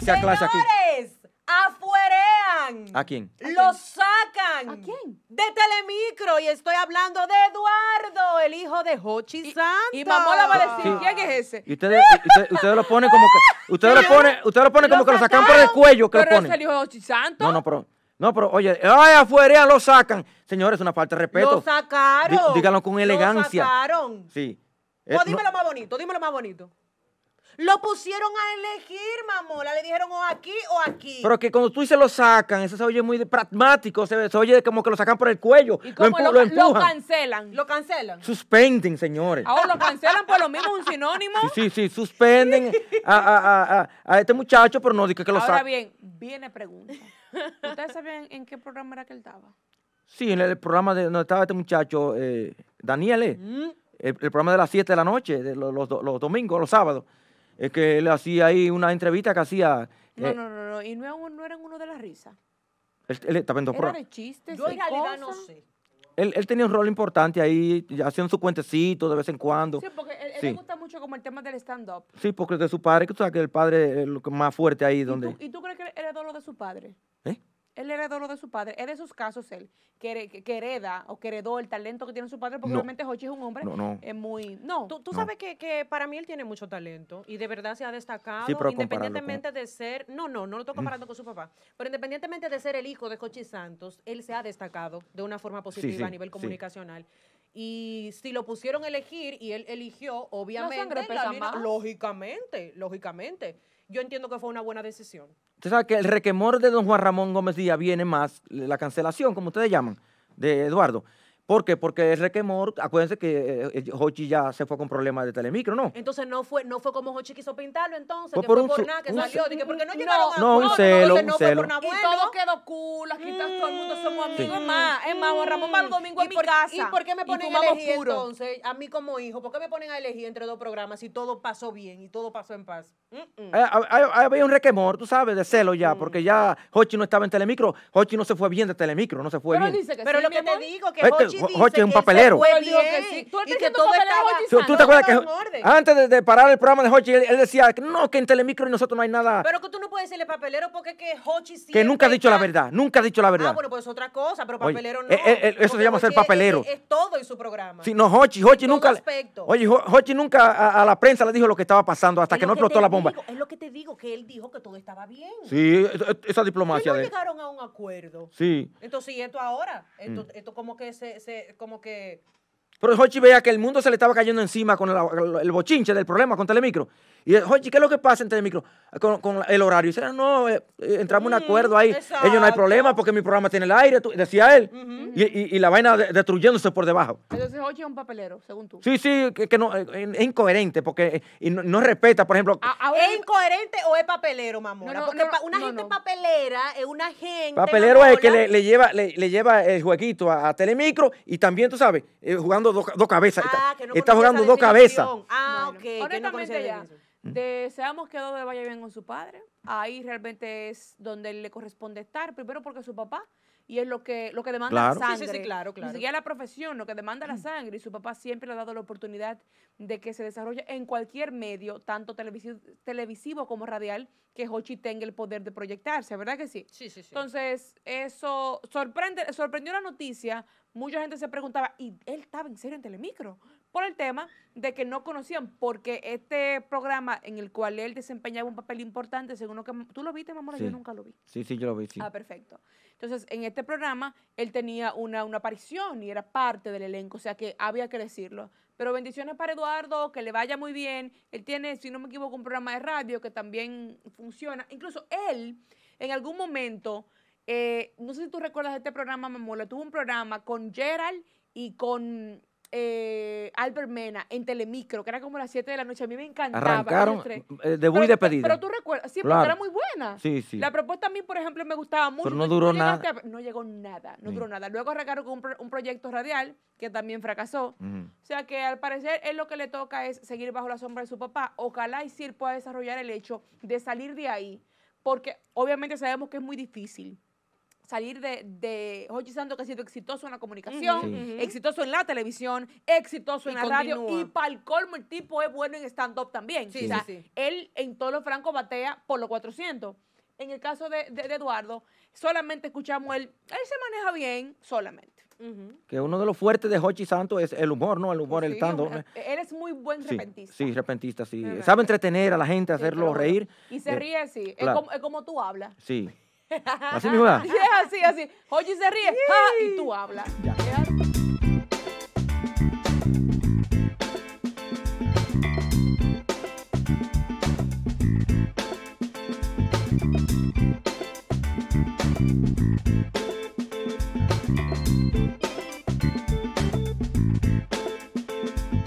Señores, ¡Afuerean! ¿A quién? ¡Lo sacan! ¿A quién? De Telemicro. Y estoy hablando de Eduardo, el hijo de Hochi Santos. Y Mamola va a decir, ¿quién es ese? Y ustedes, ustedes, lo ponen como que. Ustedes lo ponen, ustedes lo ponen como que lo sacan por el cuello que pero lo ponen. es el hijo de Hochi Santos. No, no, pero. No, pero oye, ay, lo sacan. Señores, una falta de respeto. Lo sacaron. díganlo con elegancia. Lo sacaron. Sí. Oh, eh, dímelo más bonito, dímelo más bonito. Lo pusieron a elegir, mamola. Le dijeron o aquí o aquí. Pero que cuando tú dices lo sacan, eso se oye muy pragmático. Se, oye como que lo sacan por el cuello. lo, cancelan. Lo cancelan. Suspenden, señores. Ahora lo cancelan por lo mismo, un sinónimo. Sí, sí, Suspenden a, este muchacho, pero no dice que lo sacan. Ahora bien, viene pregunta. ¿Ustedes sabían en qué programa era que él estaba? Sí, en el programa donde estaba este muchacho, eh, Daniel, eh. Mm. el, programa de las 7 de la noche, de los, los domingos, los sábados. Es que él hacía ahí una entrevista que hacía... No, eh, no, no, no, y no, no eran uno de las risas. Él, estaba en dos Era de Yo en realidad no sé. Él, él, tenía un rol importante ahí, hacían su cuentecito de vez en cuando. Sí, porque él, sí. le gusta mucho como el tema del stand-up. Sí, porque de su padre, que tú sabes que el padre es lo más fuerte ahí. ¿Y donde... Tú, ¿Y tú crees que heredó lo de su padre? él heredó lo de su padre. Es de sus casos él que, hereda o heredó el talento que tiene su padre, porque realmente es un hombre no, eh, muy. No. Tú, sabes que, para mí él tiene mucho talento y de verdad se ha destacado, independientemente de ser. No, no, no lo estoy mm. comparando con su papá. Pero independientemente de ser el hijo de Hochi Santos, él se ha destacado de una forma positiva a nivel comunicacional. Y si lo pusieron a elegir y él eligió, obviamente, lógicamente, lógicamente, yo entiendo que fue una buena decisión. Usted sabe que el requemor de don Juan Ramón Gómez Díaz viene más la cancelación, como ustedes llaman, de Eduardo. ¿Por qué? Porque el requemor, acuérdense que eh, eh, Hochi ya se fue con problemas de telemicro, ¿no? Entonces no fue, no fue como Hochi quiso pintarlo entonces, que por fue por nada, que un salió, dije, porque no llegaron a no, un celo, no fue por nada Y todo quedó cool, Quizás quitas todo el mundo, somos amigos. Es más, es más, Borramos para el mm. domingo a mi por, casa. ¿Y por qué me ponen a elegir entonces, a mí como hijo, por qué me ponen a elegir entre dos programas si todo pasó bien y todo pasó en paz? Eh, Hay Había un requemor, tú sabes, de celo ya, porque ya Hochi no estaba en Telemicro, Hochi no se fue bien de Telemicro, no se fue Pero bien. dice que Pero lo que te digo digo que Hochi Hochi es un papelero. y que todo estaba, ¿Tú, te acuerdas que antes de, parar el programa de Hochi, él, decía que no, que en Telemicro y nosotros no hay nada. Pero que tú no puedes decirle papelero porque que Hochi sí. Que nunca ha dicho la verdad, nunca ha dicho la verdad. Ah, bueno, pues otra cosa, pero papelero eh, eh, no. Eh, eso se llama ser papelero. Es, todo en su programa. Sí, no, Hochi, Hochi nunca. Oye, Hochi nunca a, a, la prensa le dijo lo que estaba pasando hasta que no explotó la bomba digo que él dijo que todo estaba bien. Sí, esa diplomacia. no llegaron a un acuerdo. Sí. Entonces, ¿y esto ahora? Esto, mm. esto como que se, se, como que pero Hochi veía que el mundo se le estaba cayendo encima con el, bochinche del problema con Telemicro. Y Hochi, eh, ¿qué es lo que pasa en Telemicro? Con, el horario. Y dice, ah, no, eh, eh, entramos en un mm, acuerdo ahí. Ellos no hay problema porque mi programa tiene el aire, decía él. y, la vaina destruyéndose por debajo. Entonces Hochi es un papelero, según tú. Sí, sí, que, es, incoherente porque no, respeta, por ejemplo. ¿Es incoherente o es papelero, mamón. porque una gente papelera es una gente... Papelero es es que le, lleva, le, lleva el jueguito a, Telemicro y también, tú sabes, jugando dos cabezas. Ah, está jugando dos cabezas. Ah, ok. Honestamente no ya. De, se hemos vaya bien con su padre. Ahí realmente es donde le corresponde estar. Primero porque su papá y es lo que, lo que demanda la sangre. Sí, sí, claro, claro. la profesión, lo que demanda la sangre. Y su papá siempre le ha dado la oportunidad de que se desarrolle en cualquier medio, tanto televisivo, como radial, que Hochi tenga el poder de proyectarse, ¿verdad que sí? Sí, sí, sí. Entonces, eso sorprende, sorprendió la noticia mucha gente se preguntaba, ¿y él estaba en serio en Telemicro? Por el tema de que no conocían, porque este programa en el cual él desempeñaba un papel importante, según lo que tú lo viste, mamá, yo nunca lo vi. Sí, sí, yo lo vi, Ah, perfecto. Entonces, en este programa, él tenía una, una aparición y era parte del elenco, o sea que había que decirlo. Pero bendiciones para Eduardo, que le vaya muy bien. Él tiene, si no me equivoco, un programa de radio que también funciona. Incluso él, en algún momento, eh, no sé si tú recuerdas este programa, me Mamola, tuvo un programa con Gerald y con eh, Albert Mena en Telemicro, que era como las 7 de la noche. A mí me encantaba. Arrancaron eh, de muy despedida. Pero tú recuerdas, sí, porque era muy buena. Sí, sí. La propuesta a mí, por ejemplo, me gustaba mucho. Pero no duró nada. no llegó nada, no duró nada. Luego arrancaron con un, proyecto radial que también fracasó. O sea que al parecer es lo que le toca es seguir bajo la sombra de su papá. Ojalá y Sir pueda desarrollar el hecho de salir de ahí, porque obviamente sabemos que es muy difícil salir de, de Jorge Santos que ha sido exitoso en la comunicación, exitoso en la televisión, exitoso en la radio y para el colmo el tipo es bueno en stand-up también. Sí, sí, él en todo lo franco batea por los 400. En el caso de, Eduardo, solamente escuchamos él, él se maneja bien solamente. Que uno de los fuertes de Hochi Santo es el humor, ¿no? El humor, el el up Él es muy buen repentista. Sí, repentista, sí. Sabe entretener a la gente, hacerlo reír. Y se ríe, sí. Es, como, tú hablas. Sí. Así mismo así, así. Oye, se ríe. Ja, y tú hablas.